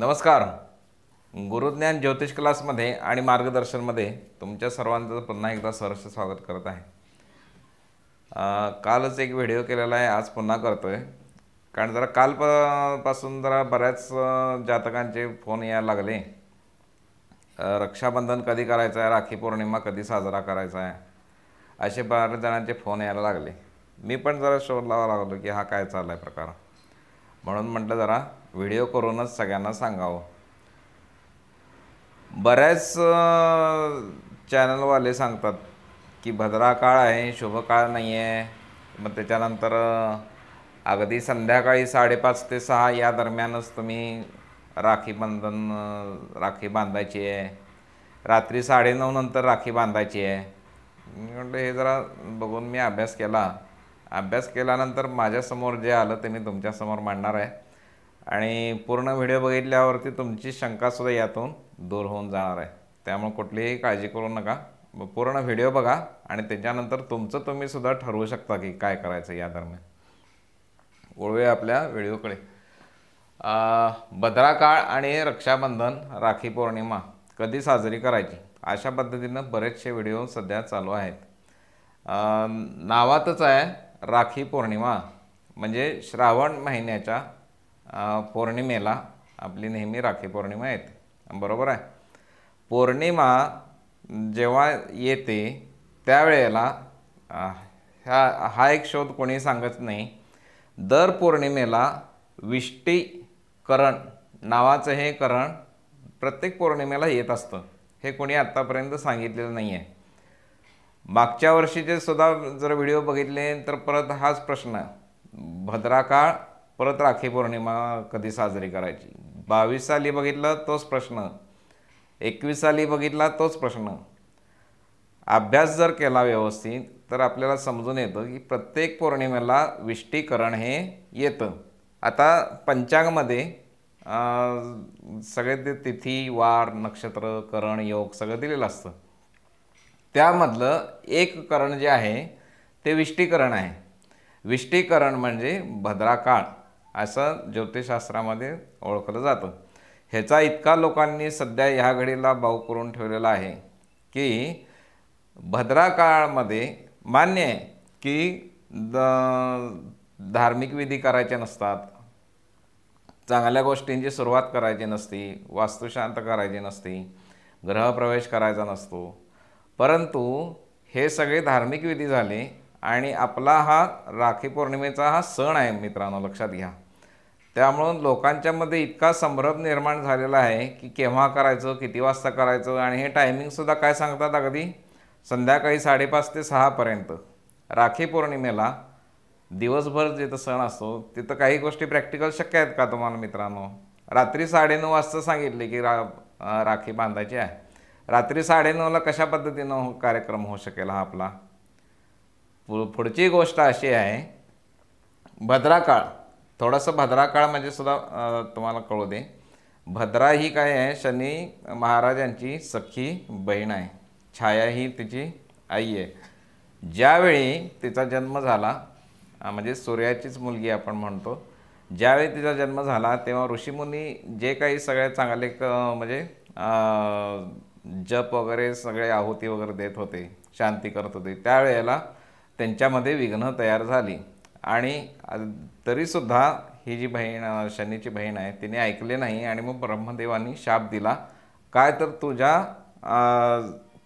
नमस्कार गुरुज्ञान ज्योतिष क्लासमध्ये आणि मार्गदर्शनमध्ये तुमच्या सर्वांचं पुन्हा एकदा सहर्ष स्वागत करत आहे कालच एक व्हिडिओ केलेला आहे आज पुन्हा करतो आहे कारण जरा कालपासून जरा बऱ्याच जातकांचे फोन यायला लागले रक्षाबंधन कधी करायचं आहे राखी पौर्णिमा कधी साजरा करायचा आहे असे बऱ्याच जणांचे फोन यायला लागले मी पण जरा शोध लावा लागलो की हा काय चालला आहे प्रकार म्हणून म्हटलं जरा व्हिडिओ करूनच सगळ्यांना सांगावं बऱ्याच चॅनलवाले सांगतात की भद्रा काळ आहे शुभ काळ नाही आहे मग त्याच्यानंतर अगदी संध्याकाळी साडेपाच ते सहा या दरम्यानच तुम्ही राखी बंधन राखी बांधायची आहे रात्री साडेनऊ नंतर राखी बांधायची आहे मी हे जरा बघून मी अभ्यास केला अभ्यास केल्यानंतर माझ्यासमोर जे आलं ते मी तुमच्यासमोर मांडणार आहे आणि पूर्ण व्हिडिओ बघितल्यावरती तुमची शंकासुद्धा यातून दूर होऊन जाणार आहे त्यामुळे कुठलीही काळजी करू नका पूर्ण व्हिडिओ बघा आणि त्याच्यानंतर तुमचं तुम्ही सुद्धा ठरवू शकता की काय करायचं या दरम्यान वळूया आपल्या व्हिडिओकडे भद्राकाळ आणि रक्षाबंधन राखी पौर्णिमा कधी साजरी करायची अशा पद्धतीनं बरेचसे व्हिडिओ सध्या चालू आहेत नावातच आहे राखी पौर्णिमा म्हणजे श्रावण महिन्याच्या पौर्णिमेला आपली नेहमी राखी पौर्णिमा येते बरोबर आहे पौर्णिमा जेव्हा येते त्यावेळेला ह्या हा एक शोध कोणी सांगत नाही दर पौर्णिमेला विष्टीकरण नावाचं हे करण प्रत्येक पौर्णिमेला येत असतं हे कोणी आत्तापर्यंत सांगितलेलं नाही आहे मागच्या वर्षीचे सुद्धा जर व्हिडिओ बघितले तर परत हाच प्रश्न भद्राकाळ परत राखी पौर्णिमा कधी साजरी करायची बावीस साली बघितला तोच प्रश्न एकवीस साली बघितला तोच प्रश्न अभ्यास जर केला व्यवस्थित तर आपल्याला समजून येतं की प्रत्येक पौर्णिमेला विष्टीकरण हे येतं आता पंचांगमध्ये सगळे ते तिथी वार नक्षत्र करण योग सगळं दिलेलं असतं त्यामधलं एक करण जे आहे ते विष्टीकरण आहे विष्टीकरण म्हणजे भद्राकाळ असं ज्योतिषशास्त्रामध्ये ओळखलं जातं ह्याचा इतका लोकांनी सध्या ह्या घडीला भाऊ करून ठेवलेला आहे की भद्रा काळामध्ये मान्य आहे की द धार्मिक विधी करायचे नसतात चांगल्या गोष्टींची सुरुवात करायची नसती वास्तुशांत करायची नसती ग्रहप्रवेश करायचा नसतो परंतु हे सगळे धार्मिक विधी झाले आणि आपला हा राखी पौर्णिमेचा हा सण आहे मित्रांनो लक्षात घ्या त्यामुळं लोकांच्यामध्ये इतका संभ्रम निर्माण झालेला आहे की केव्हा करायचं किती वाजता करायचं आणि हे टायमिंगसुद्धा काय सांगतात अगदी संध्याकाळी साडेपाच ते सहापर्यंत राखी पौर्णिमेला दिवसभर जिथं सण असतो तिथं काही गोष्टी प्रॅक्टिकल शक्य आहेत का तुम्हाला मित्रांनो रात्री साडेनऊ वाजता सांगितले की रा राखी बांधायची आहे रात्री साडेनऊला कशा पद्धतीनं हो-, कार्यक्रम होऊ शकेल हा आपला पु पुढची गोष्ट अशी आहे भद्राकाळ थोडंसं भद्रा काळ म्हणजे सुद्धा तुम्हाला कळू दे भद्रा ही काय आहे शनी महाराजांची सख्खी बहीण आहे छाया ही तिची आई आहे ज्यावेळी तिचा जन्म झाला म्हणजे सूर्याचीच मुलगी आपण म्हणतो ज्यावेळी तिचा जन्म झाला तेव्हा ऋषीमुनी जे काही सगळे चांगले क म्हणजे जप वगैरे सगळे आहुती वगैरे देत होते शांती करत होते त्यावेळेला त्यांच्यामध्ये विघ्न तयार झाली आणि तरीसुद्धा ही जी बहीण शनीची बहीण आहे तिने ऐकले नाही आणि मग ब्रह्मदेवांनी शाप दिला काय तर तुझ्या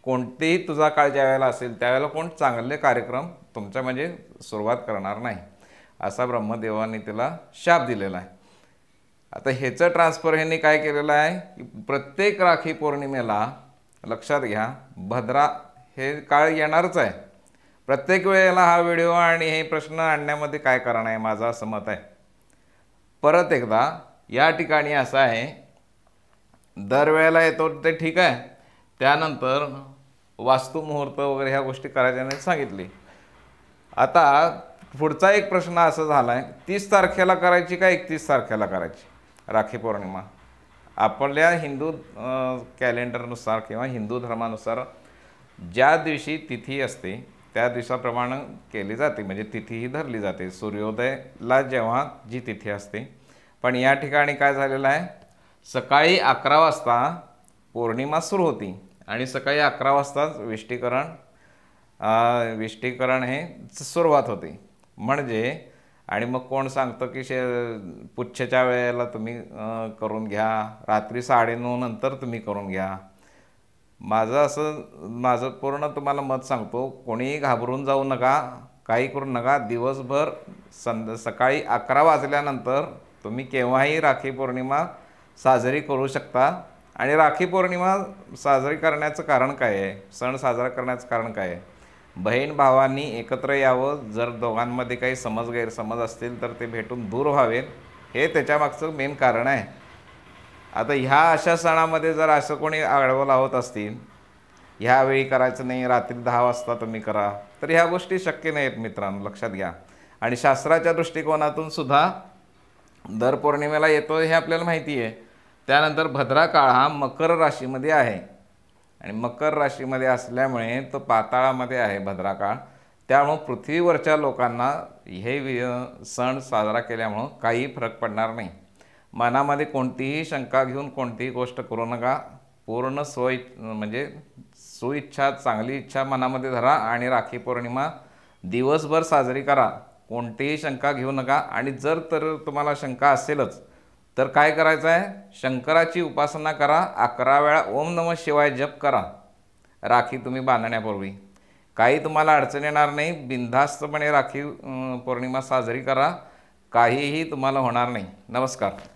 कोणतेही तुझा काळ ज्या वेळेला असेल त्यावेळेला कोण चांगले कार्यक्रम तुमच्या म्हणजे सुरुवात करणार नाही असा ब्रह्मदेवांनी तिला शाप दिलेला आहे आता ह्याचं ट्रान्सफर ह्यांनी काय केलेलं आहे की प्रत्येक राखी पौर्णिमेला लक्षात घ्या भद्रा हे काळ येणारच आहे प्रत्येक वेळेला हा व्हिडिओ आणि हे प्रश्न आणण्यामध्ये काय कारण आहे माझं असं मत आहे परत एकदा या ठिकाणी असं आहे दरवेळेला येतो ते ठीक आहे त्यानंतर वास्तुमुहूर्त वगैरे ह्या गोष्टी करायच्या सांगितली आता पुढचा एक प्रश्न असं झाला आहे तीस तारखेला करायची का एकतीस तारखेला करायची राखी पौर्णिमा आपल्या हिंदू कॅलेंडरनुसार किंवा हिंदू धर्मानुसार ज्या दिवशी तिथी असते त्या दिवसाप्रमाणे केली जाते म्हणजे तिथीही धरली जाते सूर्योदयला जेव्हा जी तिथी असते पण या ठिकाणी काय झालेलं आहे सकाळी अकरा वाजता पौर्णिमा सुरू होती आणि सकाळी अकरा वाजताच विष्टीकरण विष्टीकरण हे सुरुवात होते म्हणजे आणि मग कोण सांगतो की शे पुच्छच्या वेळेला तुम्ही करून घ्या रात्री साडेनऊ नंतर तुम्ही करून घ्या माझं असं माझं पूर्ण तुम्हाला मत सांगतो कोणीही घाबरून जाऊ नका काही करू नका दिवसभर सं सकाळी अकरा वाजल्यानंतर तुम्ही केव्हाही राखी पौर्णिमा साजरी करू शकता आणि राखी पौर्णिमा साजरी करण्याचं कारण काय आहे सण साजरा करण्याचं कारण काय आहे बहीण भावांनी एकत्र यावं जर दोघांमध्ये काही समज गैरसमज असतील तर ते भेटून दूर व्हावेत हे त्याच्यामागचं मेन कारण आहे आता ह्या अशा सणामध्ये जर असं कोणी आडवं लावत असतील ह्यावेळी करायचं नाही रात्री दहा वाजता तुम्ही करा तर ह्या गोष्टी शक्य नाहीत मित्रांनो लक्षात घ्या आणि शास्त्राच्या दृष्टिकोनातून सुद्धा दर पौर्णिमेला येतो हे आपल्याला माहिती आहे त्यानंतर भद्रा काळ हा मकर राशीमध्ये आहे आणि मकर राशीमध्ये असल्यामुळे तो पाताळामध्ये आहे भद्रा काळ त्यामुळं पृथ्वीवरच्या लोकांना हे सण साजरा केल्यामुळं काही फरक पडणार नाही मनामध्ये कोणतीही शंका घेऊन कोणतीही गोष्ट करू नका पूर्ण सोय म्हणजे सुइच्छा चांगली इच्छा मनामध्ये धरा आणि राखी पौर्णिमा दिवसभर साजरी करा कोणतीही शंका घेऊ नका आणि जर तर तुम्हाला शंका असेलच तर काय करायचं आहे शंकराची उपासना करा अकरा वेळा ओम नम शिवाय जप करा राखी तुम्ही बांधण्यापूर्वी काही तुम्हाला अडचण येणार नाही बिनधास्तपणे राखी पौर्णिमा साजरी करा काहीही तुम्हाला होणार नाही नमस्कार